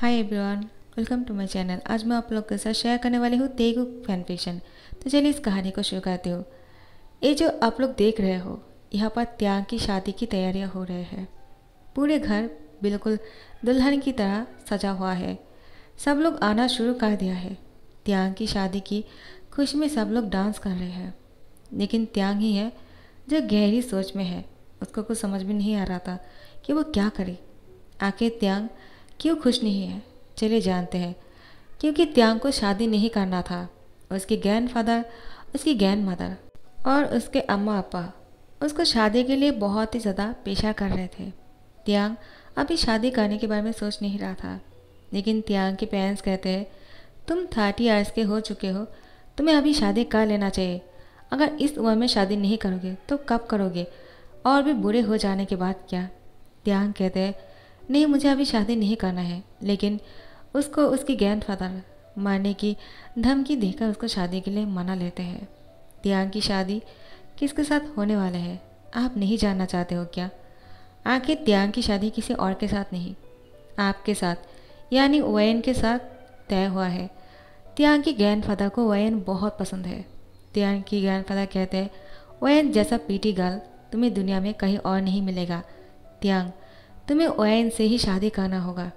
hi everyone welcome to my channel आज मैं आप लोग के साथ शेयर करने वाली हूँ तेगु फैन फिक्शन तो चलिए इस कहानी को शुरू करते हो ये जो आप लोग देख रहे हो यहाँ पर त्याग की शादी की तैयारियाँ हो रहे हैं पूरे घर बिल्कुल दुल्हन की तरह सजा हुआ है सब लोग आना शुरू कर दिया है त्याग की शादी की खुश में सब लोग डांस कर रहे हैं लेकिन त्याग ही है जो गहरी सोच में है उसको कुछ समझ में नहीं आ रहा था कि वो क्या करे आखिर त्यांग क्यों खुश नहीं है चलिए जानते हैं क्योंकि त्यांग को शादी नहीं करना था उसके ग्रैंड फादर उसकी ग्रैंड मदर और उसके अम्मा अपा उसको शादी के लिए बहुत ही ज़्यादा पेशा कर रहे थे त्यांग अभी शादी करने के बारे में सोच नहीं रहा था लेकिन त्यांग के पेरेंट्स कहते हैं तुम थर्टी ईयर्स के हो चुके हो तुम्हें अभी शादी कर लेना चाहिए अगर इस उम्र में शादी नहीं करोगे तो कब करोगे और भी बूढ़े हो जाने के बाद क्या त्यांग कहते हैं नहीं मुझे अभी शादी नहीं करना है लेकिन उसको उसकी गेंद फादर मारने की धमकी देकर उसको शादी के लिए मना लेते हैं त्याग की शादी किसके साथ होने वाला है आप नहीं जानना चाहते हो क्या आखिर त्यांग की शादी किसी और के साथ नहीं आपके साथ यानी वयन के साथ तय हुआ है त्यांग की गैन फादर को वयन बहुत पसंद है त्यांग की गैन फादर कहते हैं वयन जैसा पीटी गर्ल तुम्हें दुनिया में कहीं और नहीं मिलेगा त्यांग तुम्हें ओयन से ही शादी करना होगा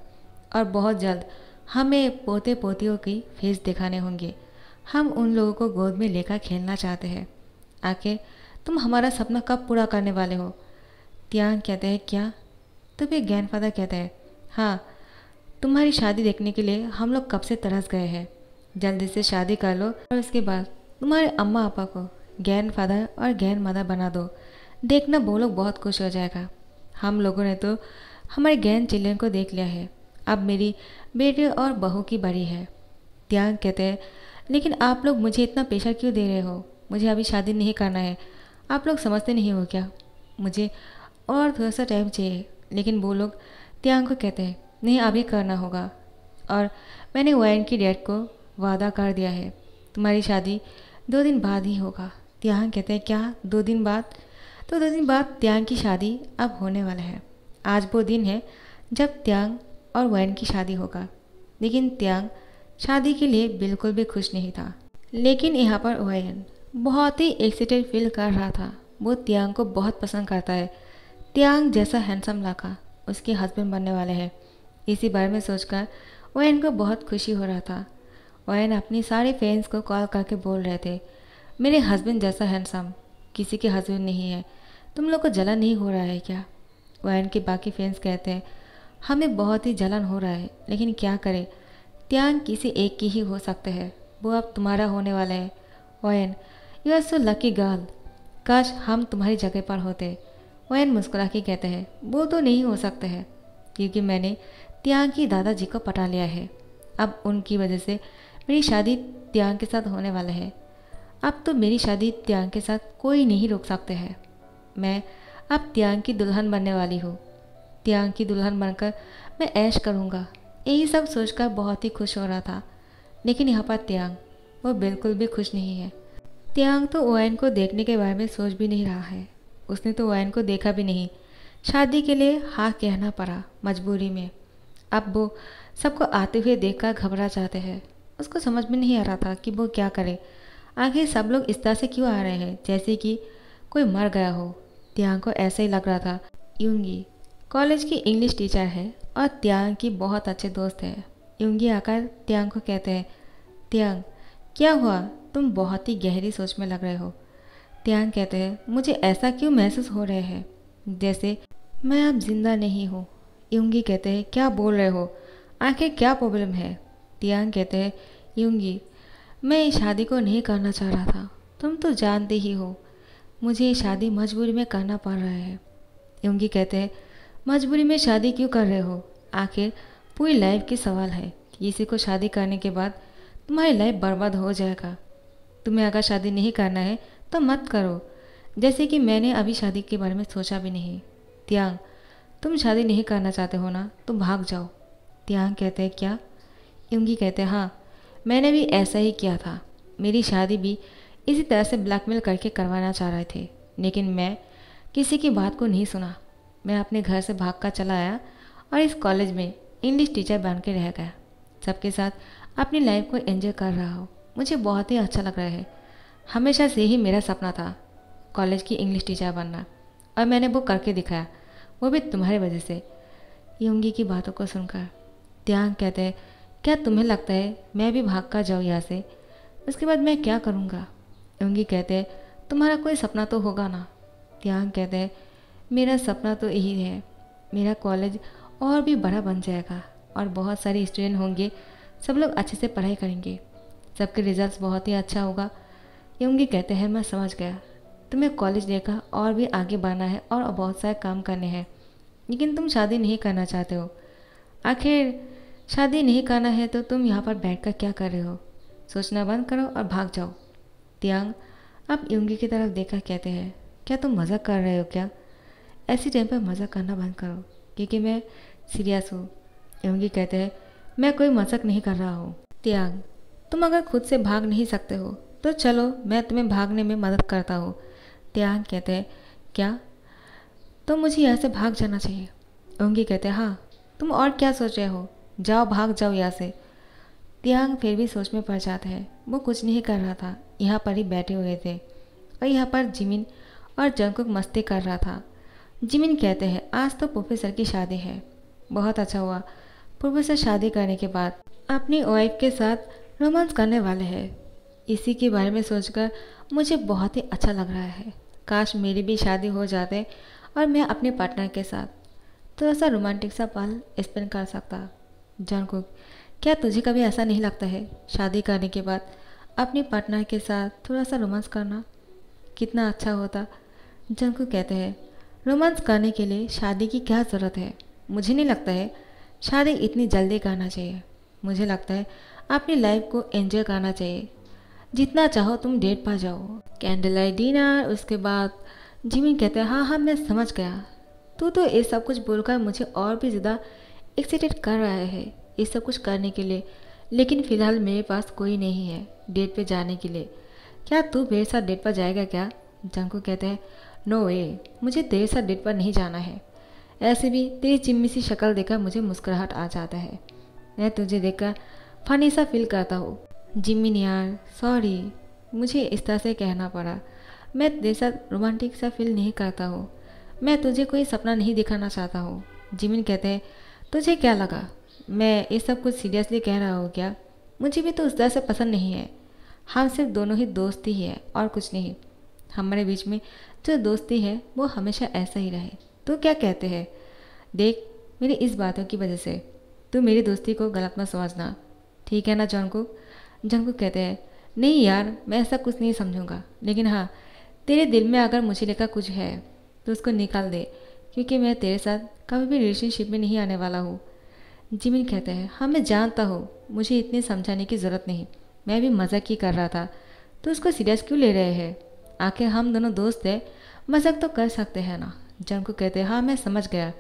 और बहुत जल्द हमें पोते पोतियों की फेस दिखाने होंगे हम उन लोगों को गोद में लेकर खेलना चाहते हैं आखिर तुम हमारा सपना कब पूरा करने वाले हो त्यांग कहते हैं क्या तब गैन फादर कहते हैं हाँ तुम्हारी शादी देखने के लिए हम लोग कब से तरस गए हैं जल्दी से शादी कर लो और उसके बाद तुम्हारे अम्मा आपा को गैन फादर और गैन मदर बना दो देखना वो लोग बहुत खुश हो जाएगा हम लोगों ने तो हमारे गैन चिल्ड्रेन को देख लिया है अब मेरी बेटे और बहू की बारी है त्यांग कहते हैं लेकिन आप लोग मुझे इतना पेशा क्यों दे रहे हो मुझे अभी शादी नहीं करना है आप लोग समझते नहीं हो क्या मुझे और थोड़ा सा टाइम चाहिए लेकिन वो लोग त्यांग को कहते हैं नहीं अभी करना होगा और मैंने वैन की डैड को वादा कर दिया है तुम्हारी शादी दो दिन बाद ही होगा त्यांग कहते हैं क्या दो दिन बाद तो दो दिन बाद त्यांग की शादी अब होने वाला है आज वो दिन है जब त्यांग और वैन की शादी होगा लेकिन त्यांग शादी के लिए बिल्कुल भी खुश नहीं था लेकिन यहाँ पर वैन बहुत ही एक्साइटेड फील कर रहा था वो त्यांग को बहुत पसंद करता है त्यांग जैसा हैंडसम लाखा उसके हस्बैंड बनने वाले हैं इसी बारे में सोचकर वैन को बहुत खुशी हो रहा था वैन अपनी सारे फ्रेंड्स को कॉल करके बोल रहे थे मेरे हस्बैंड जैसा हैंडसम किसी के हस्बैंड नहीं है तुम लोग को जलन नहीं हो रहा है क्या वैन के बाकी फैंस कहते हैं हमें बहुत ही जलन हो रहा है लेकिन क्या करें त्यांग किसी एक की ही हो सकता है वो अब तुम्हारा होने वाला है when you are so lucky girl काश हम तुम्हारी जगह पर होते वैन मुस्कुरा के कहते हैं वो तो नहीं हो सकते हैं क्योंकि मैंने त्यांग की दादाजी को पटा लिया है अब उनकी वजह से मेरी शादी त्यांग के साथ होने वाला है अब तो मेरी शादी त्यांग के साथ कोई नहीं रोक सकते हैं मैं अब त्यांग की दुल्हन बनने वाली हूँ त्यांग की दुल्हन बनकर मैं ऐश करूँगा यही सब सोचकर बहुत ही खुश हो रहा था लेकिन यहाँ पर त्यांग वो बिल्कुल भी खुश नहीं है त्यांग तो ओएन को देखने के बारे में सोच भी नहीं रहा है उसने तो ओएन को देखा भी नहीं शादी के लिए हाँ कहना पड़ा मजबूरी में अब वो सबको आते हुए देखकर घबरा जाते हैं उसको समझ में नहीं आ रहा था कि वो क्या करे आखिर सब लोग इस तरह से क्यों आ रहे हैं जैसे कि कोई मर गया हो त्यांग को ऐसे ही लग रहा था युंगी कॉलेज की इंग्लिश टीचर है और त्यांग की बहुत अच्छे दोस्त है युंगी आकर त्यांग को कहते हैं त्यांग क्या हुआ तुम बहुत ही गहरी सोच में लग रहे हो त्यांग कहते हैं मुझे ऐसा क्यों महसूस हो रहे हैं जैसे मैं अब जिंदा नहीं हूँ युंगी कहते हैं क्या बोल रहे हो आखिर क्या प्रॉब्लम है त्यांग कहते हैं युंगी मैं शादी को नहीं करना चाह रहा था तुम तो जानते ही हो मुझे ये शादी मजबूरी में करना पड़ रहा है योंगी कहते हैं मजबूरी में शादी क्यों कर रहे हो आखिर पूरी लाइफ की सवाल है किसी को शादी करने के बाद तुम्हारी लाइफ बर्बाद हो जाएगा तुम्हें अगर शादी नहीं करना है तो मत करो जैसे कि मैंने अभी शादी के बारे में सोचा भी नहीं त्यांग तुम शादी नहीं करना चाहते हो ना तो भाग जाओ त्यांग कहते हैं क्या योंगी कहते हैं हाँ मैंने भी ऐसा ही किया था मेरी शादी भी इसी तरह से ब्लैकमेल करके करवाना चाह रहे थे लेकिन मैं किसी की बात को नहीं सुना मैं अपने घर से भाग कर चला आया और इस कॉलेज में इंग्लिश टीचर बन के रह गया सबके साथ अपनी लाइफ को एंजॉय कर रहा हूँ मुझे बहुत ही अच्छा लग रहा है हमेशा से ही मेरा सपना था कॉलेज की इंग्लिश टीचर बनना और मैंने वो करके दिखाया वो भी तुम्हारी वजह से योंगी की बातों को सुनकर त्यांग कहते हैं क्या तुम्हें लगता है मैं भी भाग कर जाऊँ यहाँ से उसके बाद मैं क्या करूँगा योगी कहते हैं तुम्हारा कोई सपना तो होगा ना त्यांग कहते हैं मेरा सपना तो यही है मेरा कॉलेज और भी बड़ा बन जाएगा और बहुत सारे स्टूडेंट होंगे सब लोग अच्छे से पढ़ाई करेंगे सबके रिजल्ट बहुत ही अच्छा होगा योगी कहते हैं मैं समझ गया तुम्हें कॉलेज देखा और भी आगे बढ़ना है और बहुत सारे काम करने हैं लेकिन तुम शादी नहीं करना चाहते हो आखिर शादी नहीं करना है तो तुम यहाँ पर बैठ कर क्या कर रहे हो सोचना बंद करो और भाग जाओ तियांग अब युंगी की तरफ देखकर कहते हैं क्या तुम मजाक कर रहे हो क्या ऐसी टाइम पर मजाक करना बंद करो क्योंकि मैं सीरियस हूँ युंगी कहते हैं मैं कोई मजाक नहीं कर रहा हूँ त्यांग तुम अगर खुद से भाग नहीं सकते हो तो चलो मैं तुम्हें भागने में मदद करता हूँ त्यांग कहते हैं क्या तो मुझे यहाँ से भाग जाना चाहिए युंगी कहते हैं हाँ तुम और क्या सोच रहे हो जाओ भाग जाओ यहाँ से त्यांग फिर भी सोच में पड़ जाता है वो कुछ नहीं कर रहा था यहाँ पर ही बैठे हुए थे और यहाँ पर जिमिन और जंगकुक मस्ती कर रहा था जिमिन कहते हैं आज तो प्रोफेसर की शादी है बहुत अच्छा हुआ प्रोफेसर शादी करने के बाद अपनी वाइफ के साथ रोमांस करने वाले हैं इसी के बारे में सोचकर मुझे बहुत ही अच्छा लग रहा है काश मेरी भी शादी हो जाते और मैं अपने पार्टनर के साथ थोड़ा तो सा रोमांटिक सा पल स्पेंड कर सकता जॉन क्या तुझे कभी ऐसा नहीं लगता है शादी करने के बाद अपने पार्टनर के साथ थोड़ा सा रोमांस करना कितना अच्छा होता जॉन कहते हैं रोमांस करने के लिए शादी की क्या ज़रूरत है मुझे नहीं लगता है शादी इतनी जल्दी करना चाहिए मुझे लगता है अपनी लाइफ को एंजॉय करना चाहिए जितना चाहो तुम डेट पर जाओ कैंडल लाइट डिनर उसके बाद जिमिन कहते हैं हाँ हाँ मैं समझ गया तू तो ये सब कुछ बोलकर मुझे और भी ज़्यादा एक्सीडेंट कर रहा है ये सब कुछ करने के लिए लेकिन फ़िलहाल मेरे पास कोई नहीं है डेट पे जाने के लिए क्या तू मेरे साथ डेट पर जाएगा क्या जंकू कहते हैं नो वे मुझे देर साथ डेट पर नहीं जाना है ऐसे भी तेरी चिम्मी सी शक्ल देखकर मुझे मुस्कुराहट आ जाता है मैं तुझे देखकर फनी सा फील करता हूँ जिम्मी यार सॉरी मुझे इस तरह से कहना पड़ा मैं तेरे साथ रोमांटिक सा फील नहीं करता हूँ मैं तुझे कोई सपना नहीं दिखाना चाहता हूँ जिमिन कहते हैं तुझे क्या लगा मैं ये सब कुछ सीरियसली कह रहा हूँ क्या मुझे भी तो उस तरह से पसंद नहीं है हम सिर्फ दोनों ही दोस्त ही है और कुछ नहीं हमारे बीच में जो दोस्ती है वो हमेशा ऐसा ही रहे तो क्या कहते हैं देख मेरी इस बातों की वजह से तू मेरी दोस्ती को गलत मत समझना ठीक है ना जॉनको को कहते हैं नहीं यार मैं ऐसा कुछ नहीं समझूंगा लेकिन हाँ तेरे दिल में अगर मुझे लेकर कुछ है तो उसको निकाल दे क्योंकि मैं तेरे साथ कभी भी रिलेशनशिप में नहीं आने वाला हूँ जिमिन कहते हैं हाँ मैं जानता हूँ मुझे इतने समझाने की ज़रूरत नहीं मैं भी मजाक ही कर रहा था तो उसको सीरियस क्यों ले रहे हैं आखिर हम दोनों दोस्त हैं मजाक तो कर सकते हैं ना जन को कहते हैं हाँ मैं समझ गया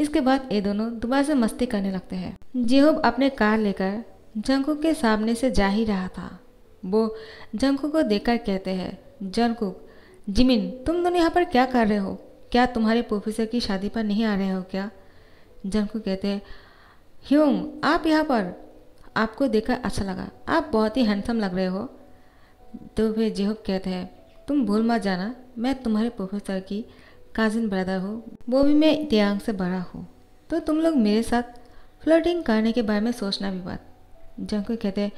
इसके बाद ये दोनों दोबारा से मस्ती करने लगते हैं जेहूब अपने कार लेकर जंकू के सामने से जा ही रहा था वो जंकू को देखकर कहते हैं जंकू जिमिन तुम दोनों यहाँ पर क्या कर रहे हो क्या तुम्हारे प्रोफेसर की शादी पर नहीं आ रहे हो क्या जनकू कहते हैं ह्यूंग आप यहाँ पर आपको देखकर अच्छा लगा आप बहुत ही हैंडसम लग रहे हो तो फिर जेहब कहते हैं तुम भूल मत जाना मैं तुम्हारे प्रोफेसर की काजिन ब्रदर हूँ वो भी मैं इतिहांग से बड़ा हूँ तो तुम लोग मेरे साथ फ्लोटिंग करने के बारे में सोचना भी बात जंकू कहते हैं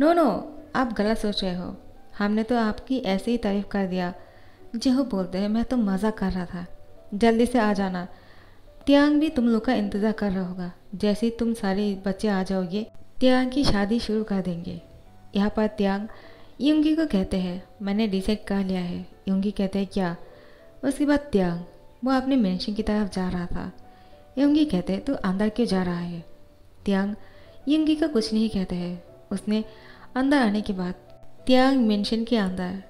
नो नो आप गलत सोच रहे हो हमने तो आपकी ऐसे ही तारीफ कर दिया जेहूब बोलते हैं मैं तो मज़ा कर रहा था जल्दी से आ जाना त्यांग भी तुम लोग का इंतज़ार कर रहा होगा जैसे तुम सारे बच्चे आ जाओगे त्यांग की शादी शुरू कर देंगे यहाँ पर त्यांग युंगी को कहते हैं मैंने डिसाइड कर लिया है युंगी कहते हैं क्या उसके बाद त्यांग वो अपने मेंशन की तरफ जा रहा था युंगी कहते हैं तो अंदर क्यों जा रहा है त्यांग युंगी का कुछ नहीं कहते हैं उसने अंदर आने के बाद त्यांग मेंशन के अंदर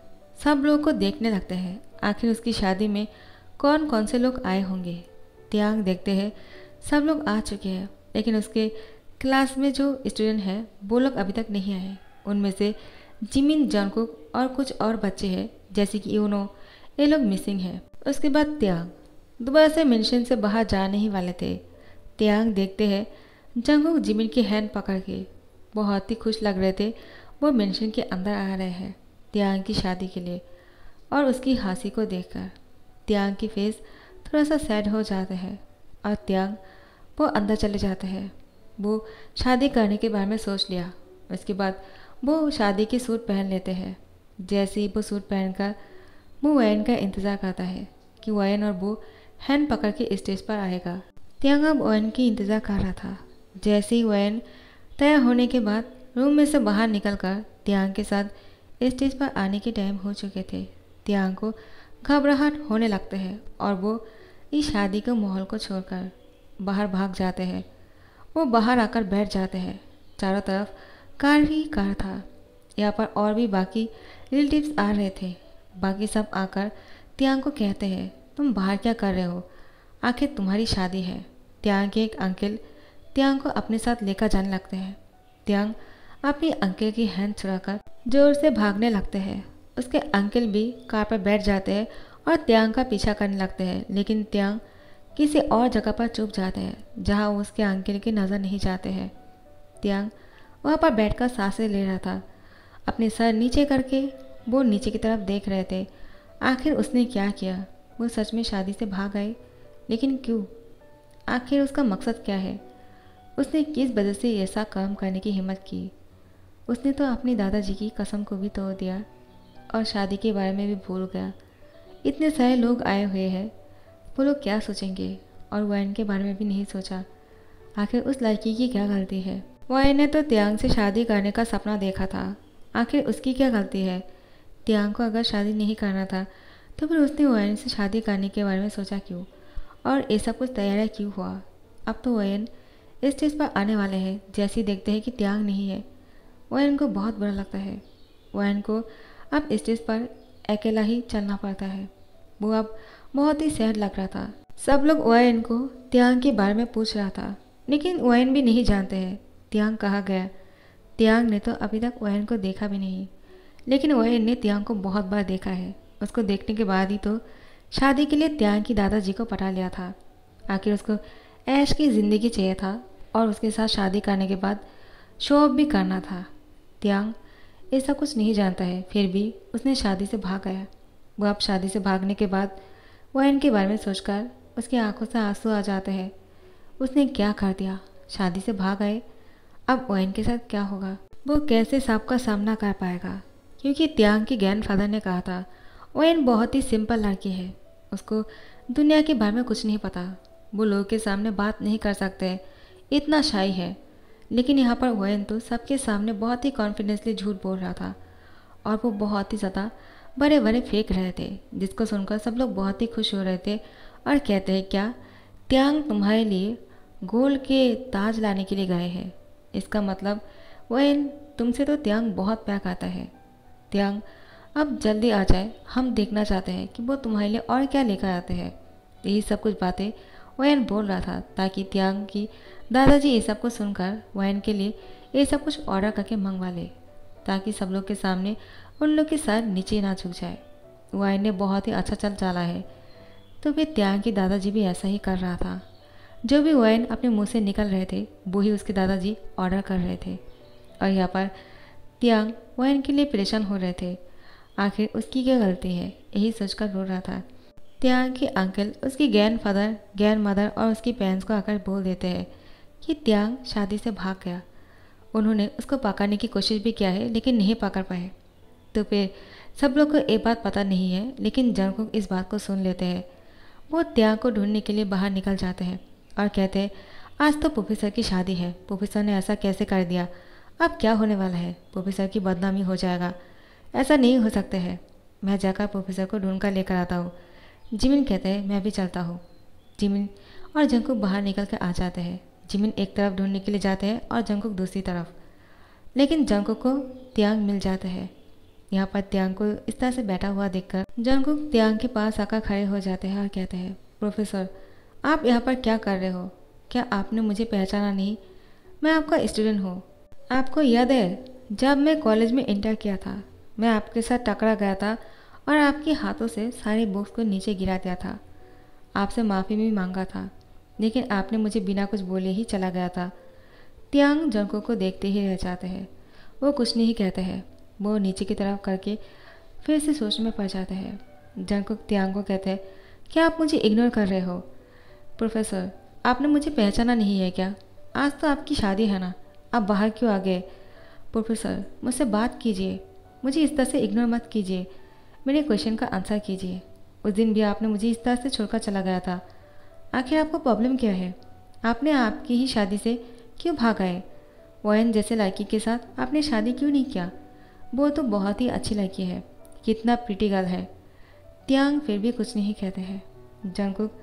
सब लोग को देखने लगते हैं आखिर उसकी शादी में कौन कौन से लोग आए होंगे त्यांग देखते हैं सब लोग आ चुके हैं लेकिन उसके क्लास में जो स्टूडेंट हैं वो लोग अभी तक नहीं आए उनमें से जिमिन जानकुक और कुछ और बच्चे हैं जैसे कि यूनो ये लोग मिसिंग हैं उसके बाद त्यांग दोबारा से मेंशन से बाहर जाने ही वाले थे त्यांग देखते हैं जंगुक जिमिन की हैंड पकड़ के बहुत ही खुश लग रहे थे वो मेंशन के अंदर आ रहे हैं त्यांग की शादी के लिए और उसकी हंसी को देखकर त्याग की फेस थोड़ा सा सैड हो जाता है और त्याग वो अंदर चले जाते हैं वो शादी करने के बारे में सोच लिया उसके बाद वो शादी के सूट पहन लेते हैं जैसे ही वो सूट पहनकर वो वैन का इंतज़ार करता है कि वैन और वो हैंड पकड़ के स्टेज पर आएगा त्याग अब वैन की इंतज़ार कर रहा था जैसे ही वैन तैयार होने के बाद रूम में से बाहर निकलकर त्यांग के साथ स्टेज पर आने के टाइम हो चुके थे त्याग को घबराहट होने लगते हैं और वो इस शादी के माहौल को छोड़कर बाहर भाग जाते हैं वो बाहर आकर बैठ जाते हैं चारों तरफ कार ही कार था यहाँ पर और भी बाकी रिलेटिव्स आ रहे थे बाकी सब आकर त्यांग को कहते हैं तुम बाहर क्या कर रहे हो आखिर तुम्हारी शादी है त्यांग के एक अंकल त्यांग को अपने साथ लेकर जाने लगते हैं त्यांग अपने अंकल की हैंड छुड़ाकर जोर से भागने लगते हैं उसके अंकल भी कार पर बैठ जाते हैं और त्यांग का पीछा करने लगते हैं लेकिन त्यांग किसी और जगह पर चुप जाते हैं जहाँ उसके अंकल की नज़र नहीं जाते हैं त्यांग वहाँ पर बैठ कर सांसें ले रहा था अपने सर नीचे करके वो नीचे की तरफ देख रहे थे आखिर उसने क्या किया वो सच में शादी से भाग आए लेकिन क्यों आखिर उसका मकसद क्या है उसने किस वजह से ऐसा काम करने की हिम्मत की उसने तो अपने दादाजी की कसम को भी तोड़ दिया और शादी के बारे में भी भूल गया इतने सारे लोग आए हुए हैं वो लोग क्या सोचेंगे और वैन के बारे में भी नहीं सोचा आखिर उस लड़की की क्या गलती है वैन ने तो त्यांग से शादी करने का सपना देखा था आखिर उसकी क्या गलती है त्यांग को अगर शादी नहीं करना था तो फिर उसने वैन से शादी करने के बारे में सोचा क्यों और ये सब कुछ तैयार क्यों हुआ अब तो वैन इस चीज़ पर आने वाले हैं जैसे देखते हैं कि त्यांग नहीं है वैन को बहुत बुरा लगता है वैन को अब स्टेज पर अकेला ही चलना पड़ता है वो अब बहुत ही सहज लग रहा था सब लोग ओएन को त्यांग के बारे में पूछ रहा था लेकिन ओएन भी नहीं जानते हैं त्यांग कहा गया त्यांग ने तो अभी तक ओएन को देखा भी नहीं लेकिन ओएन ने त्यांग को बहुत बार देखा है उसको देखने के बाद ही तो शादी के लिए त्यांग की दादाजी को पटा लिया था आखिर उसको ऐश की ज़िंदगी चाहिए था और उसके साथ शादी करने के बाद शो भी करना था त्यांग ऐसा कुछ नहीं जानता है फिर भी उसने शादी से भाग आया वो अब शादी से भागने के बाद वह इनके बारे में सोचकर उसकी आंखों से आंसू आ जाते हैं उसने क्या कर दिया शादी से भाग आए अब ओएन के साथ क्या होगा वो कैसे सांप का सामना कर पाएगा क्योंकि त्यांग की ग्रैंड फादर ने कहा था ओएन बहुत ही सिंपल लड़की है उसको दुनिया के बारे में कुछ नहीं पता वो लोगों के सामने बात नहीं कर सकते इतना शाही है लेकिन यहाँ पर वैन तो सबके सामने बहुत ही कॉन्फिडेंसली झूठ बोल रहा था और वो बहुत ही ज़्यादा बड़े बड़े फेंक रहे थे जिसको सुनकर सब लोग बहुत ही खुश हो रहे थे और कहते हैं क्या त्यांग तुम्हारे लिए गोल के ताज लाने के लिए गए हैं इसका मतलब वयन तुमसे तो त्यांग बहुत प्यार करता है त्यांग अब जल्दी आ जाए हम देखना चाहते हैं कि वो तुम्हारे लिए और क्या लेकर आते हैं यही सब कुछ बातें वैन बोल रहा था ताकि त्यांग की दादाजी ये सब को सुनकर वैन के लिए ये सब कुछ ऑर्डर करके मंगवा ले ताकि सब लोग के सामने उन लोग के सर नीचे ना झुक जाए वाइन ने बहुत ही अच्छा चल चला है तो फिर त्यांग की दादाजी भी ऐसा ही कर रहा था जो भी वैन अपने मुँह से निकल रहे थे वो ही उसके दादाजी ऑर्डर कर रहे थे और यहाँ पर त्यांग वैन के लिए परेशान हो रहे थे आखिर उसकी क्या गलती है यही सोचकर रो रहा था त्यांग के अंकल उसकी ग्रैंड फादर ग्रैंड मदर और उसकी पेरेंट्स को आकर बोल देते हैं कि त्यांग शादी से भाग गया उन्होंने उसको पकड़ने की कोशिश भी किया है लेकिन नहीं पकड़ पाए तो फिर सब लोग को ये बात पता नहीं है लेकिन जनकुक इस बात को सुन लेते हैं वो त्यांग को ढूंढने के लिए बाहर निकल जाते हैं और कहते हैं आज तो प्रोफेसर की शादी है प्रोफेसर ने ऐसा कैसे कर दिया अब क्या होने वाला है प्रोफेसर की बदनामी हो जाएगा ऐसा नहीं हो सकता है मैं जाकर प्रोफेसर को ढूंढ कर लेकर आता हूँ जिमिन कहता है मैं भी चलता हूँ जिमिन और जंकुक बाहर निकल कर आ जाते हैं जिमिन एक तरफ ढूंढने के लिए जाते हैं और जंकुक दूसरी तरफ लेकिन जंकुक को त्यांग मिल जाता है यहाँ पर त्यांग को इस तरह से बैठा हुआ देखकर जंकुक त्यांग के पास आकर खड़े हो जाते हैं और कहते हैं प्रोफेसर आप यहाँ पर क्या कर रहे हो क्या आपने मुझे पहचाना नहीं मैं आपका स्टूडेंट हूँ आपको याद है जब मैं कॉलेज में इंटर किया था मैं आपके साथ टकरा गया था और आपके हाथों से सारे बॉक्स को नीचे गिरा दिया था आपसे माफ़ी भी मांगा था लेकिन आपने मुझे बिना कुछ बोले ही चला गया था त्यांग जंकों को देखते ही रह जाते हैं वो कुछ नहीं कहते हैं वो नीचे की तरफ करके फिर से सोच में पड़ जाते हैं जंकुक त्यांग को कहते हैं क्या आप मुझे इग्नोर कर रहे हो प्रोफेसर आपने मुझे पहचाना नहीं है क्या आज तो आपकी शादी है ना आप बाहर क्यों आ गए प्रोफेसर मुझसे बात कीजिए मुझे इस तरह से इग्नोर मत कीजिए मेरे क्वेश्चन का आंसर कीजिए उस दिन भी आपने मुझे इस तरह से छोड़कर चला गया था आखिर आपको प्रॉब्लम क्या है आपने आपकी ही शादी से क्यों भाग आए वैन जैसे लड़की के साथ आपने शादी क्यों नहीं किया वो तो बहुत ही अच्छी लड़की है कितना प्रिटी गर्ल है त्यांग फिर भी कुछ नहीं कहते हैं जंगकुक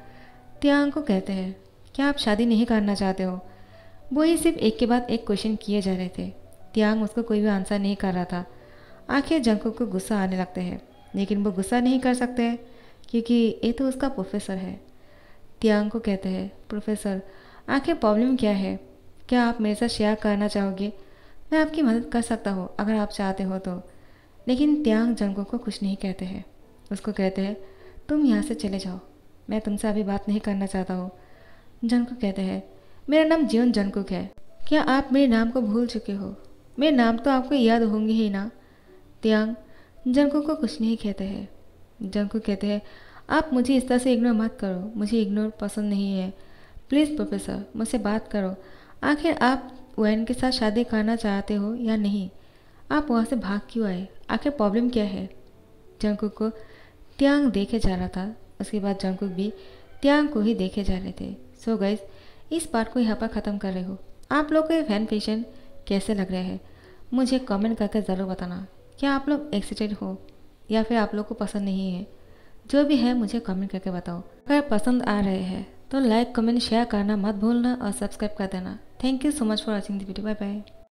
त्यांग को कहते हैं क्या आप शादी नहीं करना चाहते हो वो ही सिर्फ एक के बाद एक क्वेश्चन किए जा रहे थे त्यांग उसको कोई भी आंसर नहीं कर रहा था आखिर जंगकुक को गुस्सा आने लगते हैं लेकिन वो गुस्सा नहीं कर सकते क्योंकि ये तो उसका प्रोफेसर है त्यांग को कहते हैं प्रोफेसर आखिर प्रॉब्लम क्या है क्या आप मेरे साथ शेयर करना चाहोगे मैं आपकी मदद कर सकता हूँ अगर आप चाहते हो तो लेकिन त्यांग जंगो को कुछ नहीं कहते हैं उसको कहते हैं तुम यहाँ से चले जाओ मैं तुमसे अभी बात नहीं करना चाहता हूँ जनकुक कहते हैं मेरा नाम जीवन जनकुक है क्या आप मेरे नाम को भूल चुके हो मेरे नाम तो आपको याद होंगे ही ना त्यांग जंकू को कुछ नहीं कहते हैं जंकू कहते हैं आप मुझे इस तरह से इग्नोर मत करो मुझे इग्नोर पसंद नहीं है प्लीज़ प्रोफेसर मुझसे बात करो आखिर आप वैन के साथ शादी करना चाहते हो या नहीं आप वहाँ से भाग क्यों आए आखिर प्रॉब्लम क्या है जंकू को त्यांग देखे जा रहा था उसके बाद जंकू भी त्यांग को ही देखे जा रहे थे सो so गई इस पार्ट को यहाँ पर ख़त्म कर रहे हो आप लोग को ये फैन फैशन कैसे लग रहे हैं मुझे कमेंट करके ज़रूर बताना क्या आप लोग एक्साइटेड हो या फिर आप लोग को पसंद नहीं है जो भी है मुझे कमेंट करके बताओ अगर पसंद आ रहे हैं तो लाइक कमेंट शेयर करना मत भूलना और सब्सक्राइब कर देना thank you so much for watching the video bye bye